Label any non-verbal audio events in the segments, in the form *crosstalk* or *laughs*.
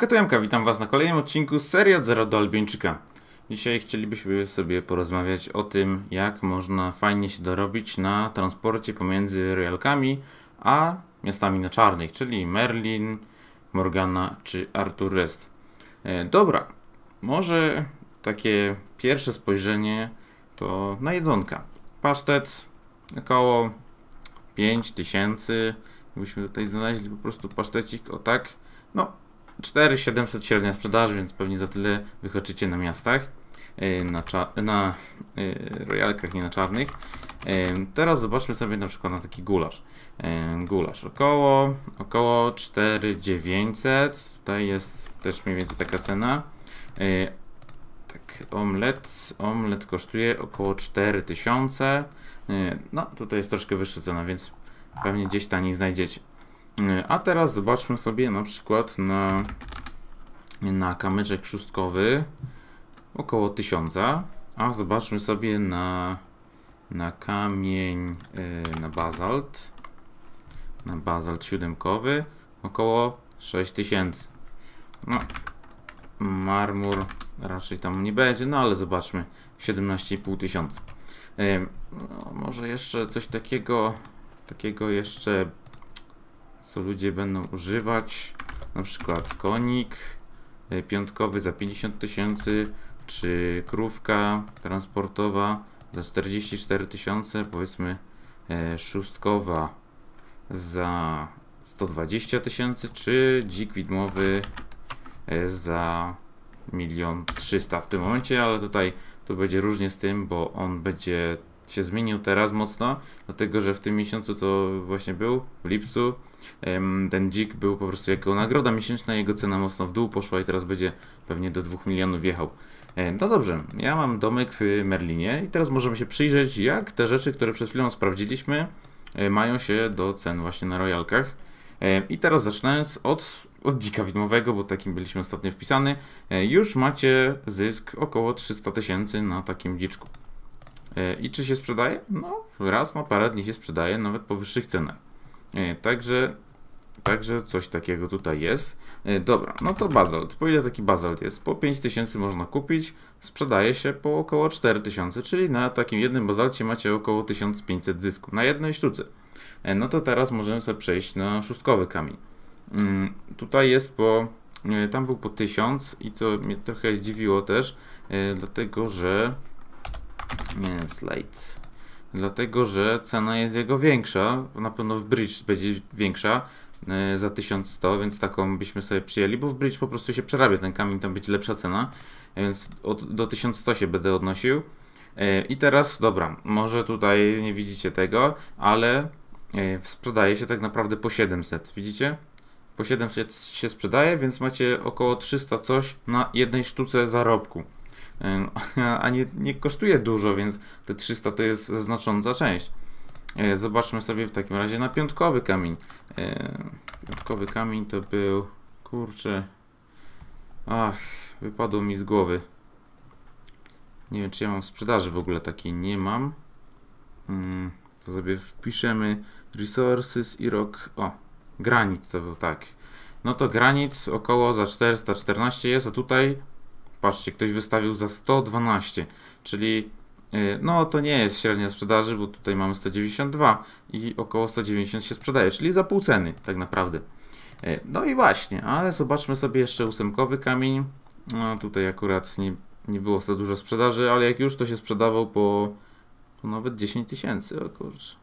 Jemka Jemka, witam Was na kolejnym odcinku serii od zero do Albieńczyka. Dzisiaj chcielibyśmy sobie porozmawiać o tym, jak można fajnie się dorobić na transporcie pomiędzy royalkami a miastami na czarnych, czyli Merlin, Morgana czy Arthur Rest. E, dobra, może takie pierwsze spojrzenie to na jedzonka. Pasztet około 5000, byśmy tutaj znaleźli po prostu pasztecik, o tak, no 4700 średnia sprzedaż, więc pewnie za tyle wychoczycie na miastach, y, na, na y, rojalkach, nie na czarnych. Y, teraz zobaczmy sobie na przykład na taki gulasz. Gulasz około, około 4900, tutaj jest też mniej więcej taka cena. Tak, omlet, omlet kosztuje około 4000, no tutaj jest troszkę wyższa cena, więc pewnie gdzieś taniej znajdziecie. E, a teraz zobaczmy sobie na przykład na, na kamyczek szóstkowy około 1000, a zobaczmy sobie na, na kamień, e, na bazalt, na bazalt siódemkowy około 6000. No, marmur raczej tam nie będzie, no ale zobaczmy, 17,5 tysiąca. E, no, może jeszcze coś takiego, takiego jeszcze co ludzie będą używać. Na przykład konik e, piątkowy za 50 tysięcy, czy krówka transportowa za 44 tysiące, powiedzmy e, szóstkowa za 120 tysięcy, czy dzik widmowy e, za milion 300 w tym momencie, ale tutaj to będzie różnie z tym, bo on będzie się zmienił teraz mocno, dlatego że w tym miesiącu, to właśnie był, w lipcu, ten dzik był po prostu jako nagroda miesięczna, jego cena mocno w dół poszła i teraz będzie pewnie do 2 milionów wjechał. E, no dobrze, ja mam domek w Merlinie i teraz możemy się przyjrzeć, jak te rzeczy, które przed chwilą sprawdziliśmy, e, mają się do cen właśnie na royalkach. E, I teraz zaczynając od, od dzika widmowego, bo takim byliśmy ostatnio wpisany, już macie zysk około 300 tysięcy na takim dziczku. E, I czy się sprzedaje? No, raz na parę dni się sprzedaje, nawet po wyższych cenach. E, także, także coś takiego tutaj jest. E, dobra, no to bazalt. Po ile taki bazalt jest? Po 5000 można kupić, sprzedaje się po około 4000, czyli na takim jednym bazalcie macie około 1500 zysku, na jednej sztuce. No to teraz możemy sobie przejść na szóstkowy kamień. Mm, tutaj jest po, tam był po 1000 i to mnie trochę zdziwiło też, dlatego że Slate. Dlatego, że cena jest jego większa, na pewno w bridge będzie większa e, za 1100, więc taką byśmy sobie przyjęli, bo w bridge po prostu się przerabia ten kamień, tam będzie lepsza cena, więc od, do 1100 się będę odnosił. E, I teraz, dobra, może tutaj nie widzicie tego, ale e, sprzedaje się tak naprawdę po 700, widzicie? Po 700 się sprzedaje, więc macie około 300 coś na jednej sztuce zarobku. *laughs* a nie, nie kosztuje dużo, więc te 300 to jest znacząca część. E, zobaczmy sobie w takim razie na piątkowy kamień. E, piątkowy kamień to był... Kurczę... Ach, wypadło mi z głowy. Nie wiem, czy ja mam sprzedaży w ogóle takiej. Nie mam. Mm, to sobie wpiszemy resources i rok... O, granit to był tak. No to granit około za 414 jest, a tutaj Patrzcie, ktoś wystawił za 112, czyli y, no to nie jest średnia sprzedaży, bo tutaj mamy 192 i około 190 się sprzedaje, czyli za pół ceny tak naprawdę. Y, no i właśnie, ale zobaczmy sobie jeszcze ósemkowy kamień. No tutaj akurat nie, nie było za dużo sprzedaży, ale jak już to się sprzedawał po, po nawet 10 tysięcy, o kurczę.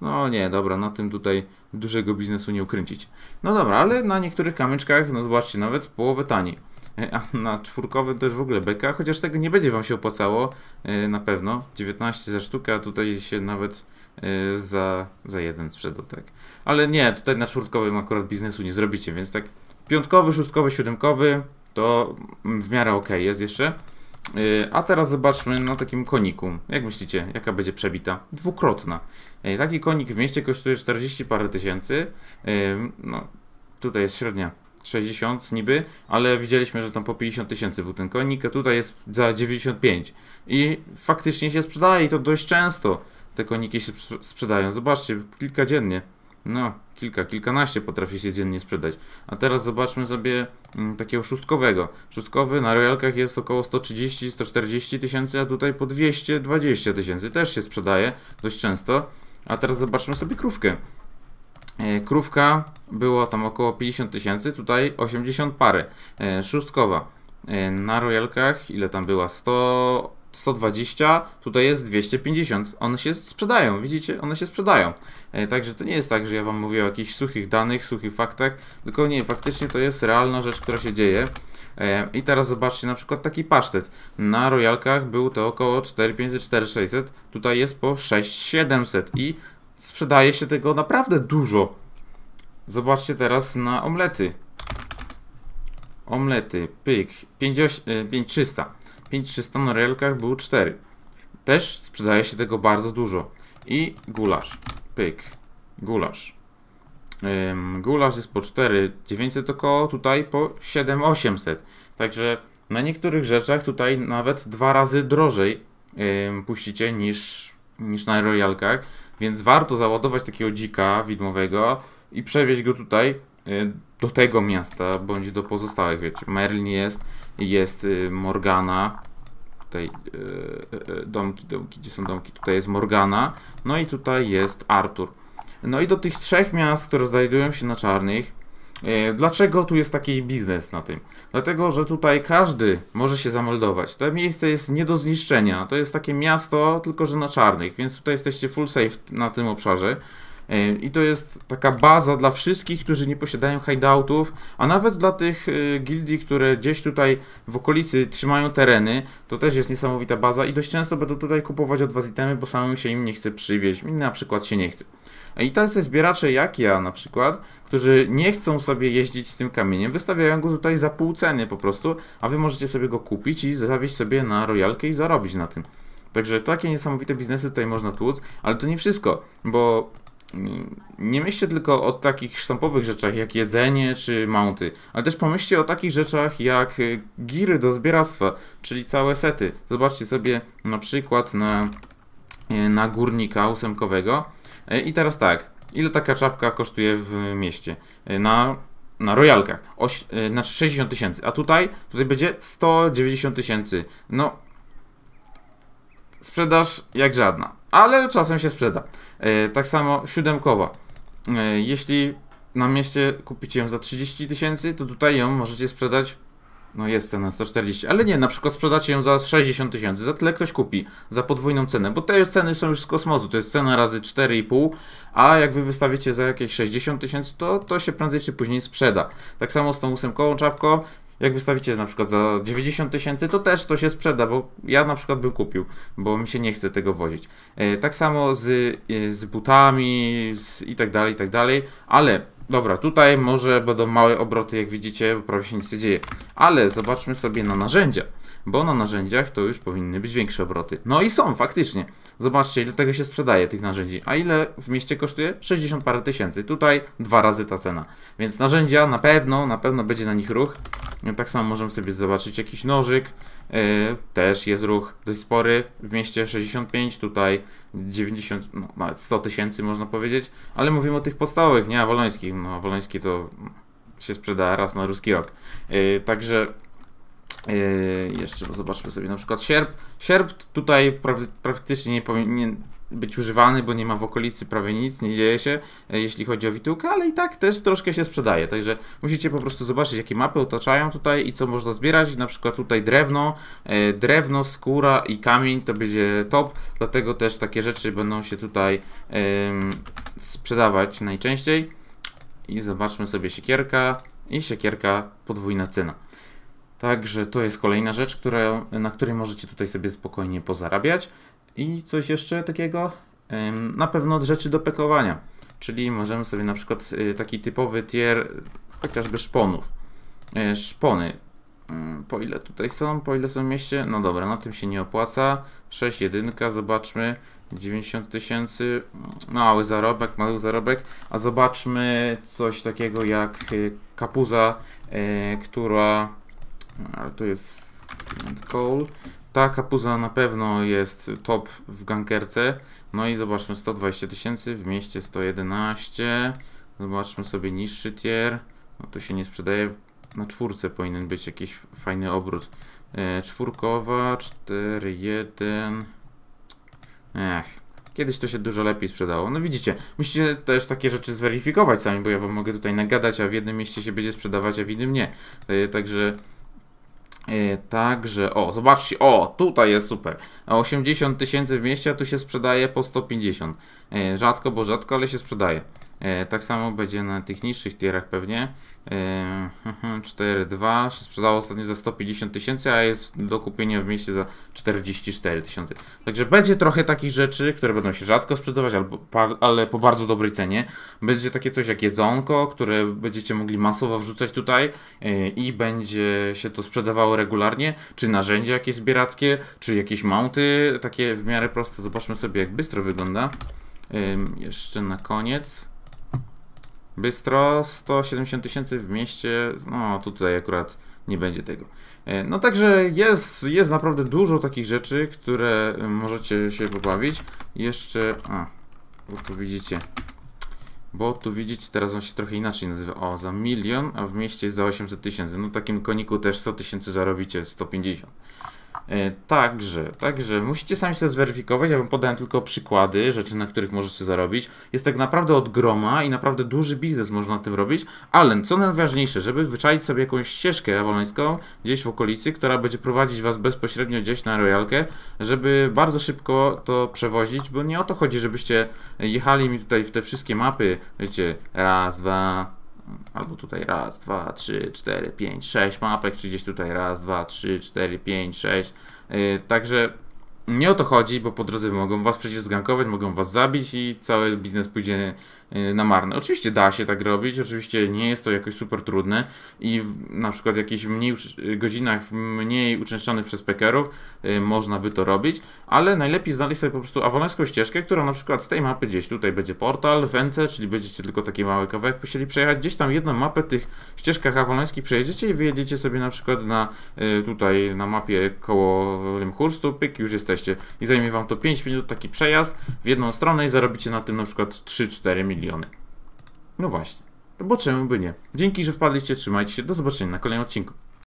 No nie, dobra, na tym tutaj dużego biznesu nie ukręcić. No dobra, ale na niektórych kamyczkach, no zobaczcie, nawet połowę taniej. E, a na czwórkowym to już w ogóle beka, chociaż tego nie będzie Wam się opłacało e, na pewno. 19 za sztukę, a tutaj się nawet e, za, za jeden sprzedał, tak. Ale nie, tutaj na czwórkowym akurat biznesu nie zrobicie, więc tak piątkowy, szóstkowy, siódemkowy to w miarę ok jest jeszcze. A teraz zobaczmy na takim koniku. Jak myślicie, jaka będzie przebita? Dwukrotna. Taki konik w mieście kosztuje 40 parę tysięcy. No, tutaj jest średnia 60 niby, ale widzieliśmy, że tam po 50 tysięcy był ten konik, a tutaj jest za 95. I faktycznie się sprzedaje i to dość często te koniki się sprzedają. Zobaczcie, kilka dziennie. No, kilka, kilkanaście potrafi się dziennie sprzedać. A teraz zobaczmy sobie mm, takiego szóstkowego. Szóstkowy na rojalkach jest około 130-140 tysięcy, a tutaj po 220 tysięcy. Też się sprzedaje dość często. A teraz zobaczmy sobie krówkę. E, krówka było tam około 50 tysięcy, tutaj 80 pary. E, szóstkowa e, na royalkach, ile tam była? 100, 120, tutaj jest 250. One się sprzedają, widzicie? One się sprzedają. Także to nie jest tak, że ja Wam mówię o jakichś suchych danych, suchych faktach, tylko nie, faktycznie to jest realna rzecz, która się dzieje. I teraz zobaczcie na przykład taki pasztet. Na royalkach był to około 4500-4600, tutaj jest po 6700 i sprzedaje się tego naprawdę dużo. Zobaczcie teraz na omlety. Omlety, pyk, 5300. 5300 e, na relkach był 4. Też sprzedaje się tego bardzo dużo. I gulasz, pyk, gulasz. Ym, gulasz jest po 4900 około, tutaj po 7800. Także na niektórych rzeczach tutaj nawet dwa razy drożej ym, puścicie niż, niż na royalkach. Więc warto załadować takiego dzika widmowego i przewieźć go tutaj y, do tego miasta, bądź do pozostałych, wiecie. Merlin jest, jest y, Morgana, tutaj y, domki, domki, gdzie są domki, tutaj jest Morgana, no i tutaj jest Arthur. No i do tych trzech miast, które znajdują się na czarnych, E, dlaczego tu jest taki biznes na tym? Dlatego, że tutaj każdy może się zameldować. To miejsce jest nie do zniszczenia. To jest takie miasto, tylko że na czarnych, więc tutaj jesteście full safe na tym obszarze. E, I to jest taka baza dla wszystkich, którzy nie posiadają hideoutów, a nawet dla tych e, gildii, które gdzieś tutaj w okolicy trzymają tereny, to też jest niesamowita baza i dość często będą tutaj kupować od Was itemy, bo samemu się im nie chce przywieźć, mi na przykład się nie chce. E, I tacy zbieracze jak ja na przykład, którzy nie chcą sobie jeździć z tym kamieniem, wystawiają go tutaj za pół ceny po prostu, a Wy możecie sobie go kupić i zawieźć sobie na rojalkę i zarobić na tym. Także takie niesamowite biznesy tutaj można tłuc, ale to nie wszystko, bo nie myślcie tylko o takich sztampowych rzeczach jak jedzenie czy mounty, ale też pomyślcie o takich rzeczach jak y, giry do zbieractwa, czyli całe sety. Zobaczcie sobie na przykład na, y, na górnika ósemkowego y, i teraz tak, ile taka czapka kosztuje w mieście? Na na royalkach, oś, na znaczy 60 tysięcy, a tutaj, tutaj będzie 190 tysięcy. No, sprzedaż jak żadna, ale czasem się sprzeda. E, tak samo siódemkowa. E, jeśli na mieście kupicie ją za 30 tysięcy, to tutaj ją możecie sprzedać. No jest cena 140, ale nie, na przykład sprzedacie ją za 60 tysięcy, za tyle ktoś kupi, za podwójną cenę, bo te ceny są już z kosmosu, to jest cena razy 4,5, a jak wy wystawicie za jakieś 60 tysięcy, to to się prędzej czy później sprzeda. Tak samo z tą ósemkową czapką, jak wystawicie na przykład za 90 tysięcy, to też to się sprzeda, bo ja na przykład bym kupił, bo mi się nie chce tego wozić. E, tak samo z, e, z butami z i tak dalej, i tak dalej, ale dobra, tutaj może będą małe obroty, jak widzicie, bo prawie się nic nie dzieje. Ale zobaczmy sobie na narzędzia, bo na narzędziach to już powinny być większe obroty. No i są, faktycznie. Zobaczcie, ile tego się sprzedaje, tych narzędzi. A ile w mieście kosztuje? 60 parę tysięcy. Tutaj dwa razy ta cena. Więc narzędzia na pewno, na pewno będzie na nich ruch. No, tak samo możemy sobie zobaczyć jakiś nożyk. E, też jest ruch dość spory. W mieście 65, tutaj 90, no, nawet 100 tysięcy można powiedzieć. Ale mówimy o tych podstawowych, nie? A wolońskich. No, woloński to się sprzeda raz na ruski rok. E, także e, jeszcze zobaczmy sobie na przykład sierp. Sierp tutaj praktycznie nie powinien, być używany, bo nie ma w okolicy prawie nic, nie dzieje się, e, jeśli chodzi o Witukę, ale i tak też troszkę się sprzedaje. Także musicie po prostu zobaczyć, jakie mapy otaczają tutaj i co można zbierać. Na przykład tutaj drewno, e, drewno, skóra i kamień to będzie top, dlatego też takie rzeczy będą się tutaj sprzedawać najczęściej. I zobaczmy sobie siekierka i siekierka podwójna cena. Także to jest kolejna rzecz, która, na której możecie tutaj sobie spokojnie pozarabiać. I coś jeszcze takiego? Na pewno rzeczy do pekowania. Czyli możemy sobie na przykład y, taki typowy tier chociażby szponów. Y, szpony. Mm, po ile tutaj są? Po ile są w mieście? No dobra, na tym się nie opłaca. 6, 1, zobaczmy. 90 tysięcy. Mały zarobek, mały zarobek. A zobaczmy coś takiego jak y, kapuza, która ale to jest call. Ta kapuza na pewno jest top w gankerce. No i zobaczmy, 120 tysięcy, w mieście 111. Zobaczmy sobie niższy tier. No tu się nie sprzedaje. Na czwórce powinien być jakiś fajny obrót. E, czwórkowa, 4, 1. Ech. Kiedyś to się dużo lepiej sprzedało. No widzicie, musicie też takie rzeczy zweryfikować sami, bo ja wam mogę tutaj nagadać, a w jednym mieście się będzie sprzedawać, a w innym nie. E, także E, także, o, zobaczcie, o, tutaj jest super. 80 tysięcy w mieście, a tu się sprzedaje po 150. E, rzadko, bo rzadko, ale się sprzedaje. E, tak samo będzie na tych niższych tierach pewnie. 4,2 e, *laughs* się sprzedało ostatnio za 150 tysięcy, a jest do kupienia w mieście za 44 tysiące. Także będzie trochę takich rzeczy, które będą się rzadko sprzedawać, ale po bardzo dobrej cenie. Będzie takie coś jak jedzonko, które będziecie mogli masowo wrzucać tutaj e, i będzie się to sprzedawało regularnie. Czy narzędzia jakieś zbierackie, czy jakieś mounty, takie w miarę proste. Zobaczmy sobie, jak bystro wygląda. Jeszcze na koniec. Bystro 170 tysięcy w mieście, no tutaj akurat nie będzie tego. E, no także jest, jest naprawdę dużo takich rzeczy, które y, możecie się pobawić. Jeszcze, a, bo tu widzicie, bo tu widzicie, teraz on się trochę inaczej nazywa. O, za milion, a w mieście za 800 tysięcy. No takim koniku też 100 tysięcy zarobicie, 150. E, także, także musicie sami sobie zweryfikować, ja wam podałem tylko przykłady rzeczy, na których możecie zarobić. Jest tak naprawdę od groma i naprawdę duży biznes można na tym robić, ale co najważniejsze, żeby wyczaić sobie jakąś ścieżkę awalońską gdzieś w okolicy, która będzie prowadzić was bezpośrednio gdzieś na rojalkę, żeby bardzo szybko to przewozić, bo nie o to chodzi, żebyście jechali mi tutaj w te wszystkie mapy, wiecie, raz, dwa, albo tutaj raz, dwa, trzy, cztery, pięć, sześć mapek, czy gdzieś tutaj raz, dwa, trzy, cztery, pięć, sześć. Y, także nie o to chodzi, bo po drodze mogą was przecież zgankować, mogą was zabić i cały biznes pójdzie e, na marne. Oczywiście da się tak robić, oczywiście nie jest to jakoś super trudne i w, na przykład w jakichś mniej godzinach mniej uczęszczanych przez pekerów e, można by to robić, ale najlepiej znaleźć sobie po prostu awalańską ścieżkę, która na przykład z tej mapy gdzieś tutaj będzie portal, węce, czyli będziecie tylko taki mały kawałek musieli przejechać, gdzieś tam jedną mapę tych ścieżkach awalańskich przejedziecie i wyjedziecie sobie na przykład na e, tutaj na mapie koło Limhurstu, pyk, już jesteście i zajmie Wam to 5 minut taki przejazd w jedną stronę i zarobicie na tym na przykład 3-4 miliony. No właśnie. bo czemu by nie? Dzięki, że wpadliście, trzymajcie się, do zobaczenia na kolejnym odcinku.